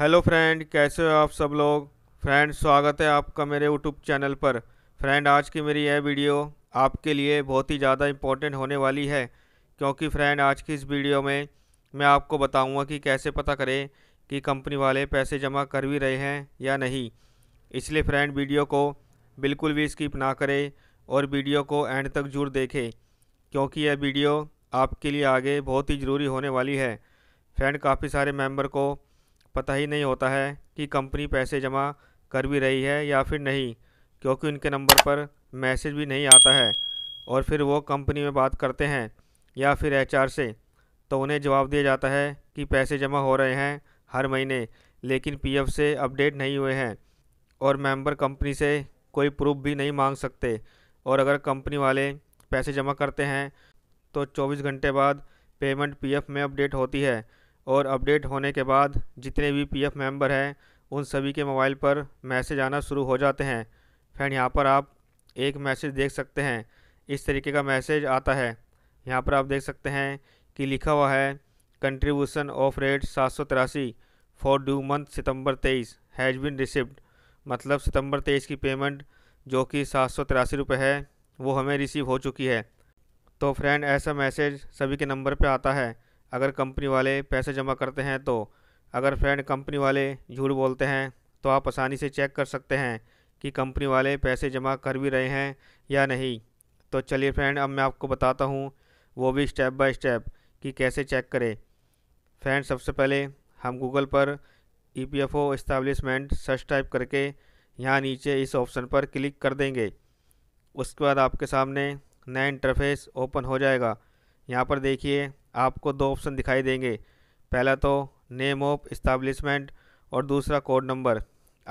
hello friend कैसे हो आप सब लोग फ्रेंड स्वागत है आपका मेरे यूट्यूब चैनल पर फ्रेंड आज की मेरी यह वीडियो आपके लिए बहुत ही ज़्यादा इम्पोर्टेंट होने वाली है क्योंकि फ्रेंड आज की इस वीडियो में मैं आपको बताऊंगा कि कैसे पता करें कि कंपनी वाले पैसे जमा कर भी रहे हैं या नहीं इसलिए फ्रेंड वीडियो को बिल्कुल भी स्किप ना करें और वीडियो को एंड तक जरूर देखें क्योंकि यह वीडियो आपके लिए आगे बहुत ही ज़रूरी होने वाली है फ्रेंड काफ़ी सारे मेम्बर को पता ही नहीं होता है कि कंपनी पैसे जमा कर भी रही है या फिर नहीं क्योंकि उनके नंबर पर मैसेज भी नहीं आता है और फिर वो कंपनी में बात करते हैं या फिर एच से तो उन्हें जवाब दिया जाता है कि पैसे जमा हो रहे हैं हर महीने लेकिन पीएफ से अपडेट नहीं हुए हैं और मेंबर कंपनी से कोई प्रूफ भी नहीं मांग सकते और अगर कंपनी वाले पैसे जमा करते हैं तो 24 घंटे बाद पेमेंट पीएफ में अपडेट होती है और अपडेट होने के बाद जितने भी पीएफ मेंबर हैं उन सभी के मोबाइल पर मैसेज आना शुरू हो जाते हैं फ्रेंड यहाँ पर आप एक मैसेज देख सकते हैं इस तरीके का मैसेज आता है यहाँ पर आप देख सकते हैं कि लिखा हुआ है कंट्रीब्यूशन ऑफ रेट सात सौ तिरासी फॉर ड्यू मंथ सितंबर तेईस हैज़ बिन रिसिप्ड मतलब सितंबर तेईस की पेमेंट जो कि सात सौ तिरासी रुपये है वो हमें रिसीव हो चुकी है तो फ्रेंड ऐसा मैसेज सभी के नंबर पे आता है अगर कंपनी वाले पैसे जमा करते हैं तो अगर फ्रेंड कंपनी वाले झूठ बोलते हैं तो आप आसानी से चेक कर सकते हैं कि कंपनी वाले पैसे जमा कर भी रहे हैं या नहीं तो चलिए फ्रेंड अब मैं आपको बताता हूँ वो भी स्टेप बाय स्टेप कि कैसे चेक करें फ्रेंड सबसे पहले हम गूगल पर E P F O establishment search type करके यहाँ नीचे इस ऑप्शन पर क्लिक कर देंगे उसके बाद आपके सामने नया इंटरफेस ओपन हो जाएगा यहाँ पर देखिए आपको दो ऑप्शन दिखाई देंगे पहला तो नेम ऑफ इस्टाब्लिशमेंट और दूसरा कोड नंबर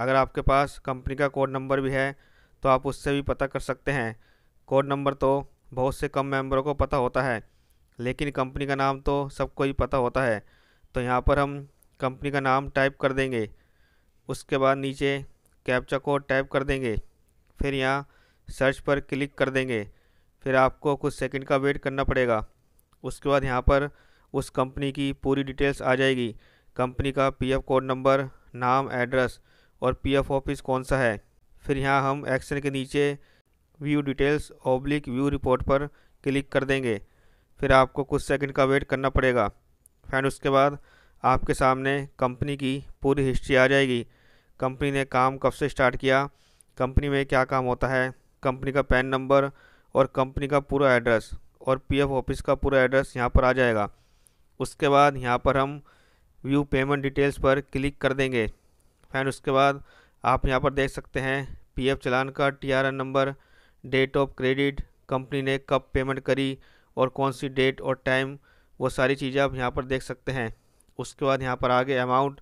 अगर आपके पास कंपनी का कोड नंबर भी है तो आप उससे भी पता कर सकते हैं कोड नंबर तो बहुत से कम मेंबरों को पता होता है लेकिन कंपनी का नाम तो सबको ही पता होता है तो यहाँ पर हम कंपनी का नाम टाइप कर देंगे उसके बाद नीचे कैप्चा कोड टाइप कर देंगे फिर यहाँ सर्च पर क्लिक कर देंगे फिर आपको कुछ सेकंड का वेट करना पड़ेगा उसके बाद यहाँ पर उस कंपनी की पूरी डिटेल्स आ जाएगी कंपनी का पीएफ कोड नंबर नाम एड्रेस और पीएफ ऑफिस कौन सा है फिर यहाँ हम एक्शन के नीचे view details oblique view report पर क्लिक कर देंगे फिर आपको कुछ सेकंड का वेट करना पड़ेगा फैन उसके बाद आपके सामने कंपनी की पूरी हिस्ट्री आ जाएगी कंपनी ने काम कब से स्टार्ट किया कंपनी में क्या काम होता है कंपनी का पैन नंबर और कंपनी का पूरा एड्रेस और पीएफ ऑफिस का पूरा एड्रेस यहाँ पर आ जाएगा उसके बाद यहाँ पर हम व्यू पेमेंट डिटेल्स पर क्लिक कर देंगे फैन उसके बाद आप यहाँ पर देख सकते हैं पीएफ चलान का TRN number date of credit company ने कब पेमेंट करी और कौन सी डेट और टाइम वो सारी चीज़ें आप यहाँ पर देख सकते हैं उसके बाद यहाँ पर आगे अमाउंट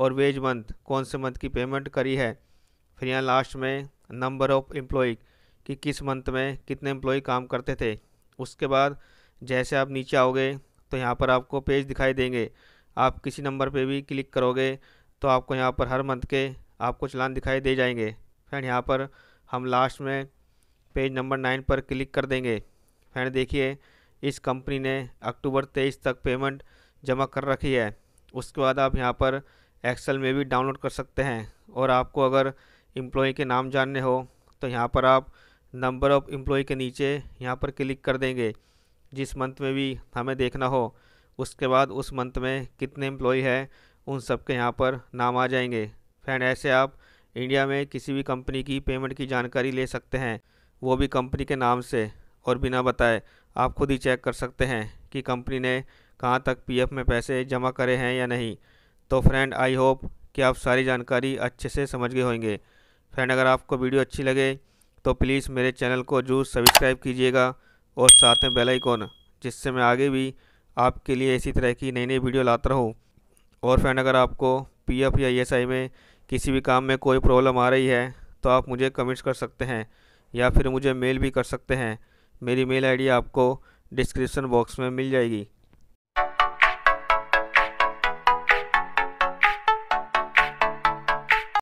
और वेज मंथ कौन से मंथ की पेमेंट करी है फिर यहाँ लास्ट में नंबर ऑफ़ एम्प्लॉय कि किस मंथ में कितने एम्प्लॉय काम करते थे उसके बाद जैसे आप नीचे आओगे तो यहाँ पर आपको पेज दिखाई देंगे आप किसी नंबर पे भी क्लिक करोगे तो आपको यहाँ पर हर मंथ के आपको चलान दिखाई दे जाएंगे फ्रेंड यहाँ पर हम लास्ट में पेज नंबर नाइन पर क्लिक कर देंगे फ्रेंड देखिए इस कंपनी ने अक्टूबर तेईस तक पेमेंट जमा कर रखी है उसके बाद आप यहाँ पर एक्सेल में भी डाउनलोड कर सकते हैं और आपको अगर एम्प्लॉय के नाम जानने हो तो यहाँ पर आप नंबर ऑफ एम्प्लॉय के नीचे यहाँ पर क्लिक कर देंगे जिस मंथ में भी हमें देखना हो उसके बाद उस मंथ में कितने एम्प्लॉय हैं उन सब के यहाँ पर नाम आ जाएंगे फ्रेंड ऐसे आप इंडिया में किसी भी कंपनी की पेमेंट की जानकारी ले सकते हैं वो भी कंपनी के नाम से और बिना बताए आप खुद ही चेक कर सकते हैं कि कंपनी ने कहाँ तक पी में पैसे जमा करे हैं या नहीं तो फ्रेंड आई होप कि आप सारी जानकारी अच्छे से समझ गए होंगे फ्रेंड अगर आपको वीडियो अच्छी लगे तो प्लीज़ मेरे चैनल को जरूर सब्सक्राइब कीजिएगा और साथ में बेल आइकॉन जिससे मैं आगे भी आपके लिए इसी तरह की नई नई वीडियो लाता रहूँ और फ्रेंड अगर आपको पीएफ या ईएसआई e में किसी भी काम में कोई प्रॉब्लम आ रही है तो आप मुझे कमेंट्स कर सकते हैं या फिर मुझे मेल भी कर सकते हैं मेरी मेल आईडी आपको डिस्क्रिप्शन बॉक्स में मिल जाएगी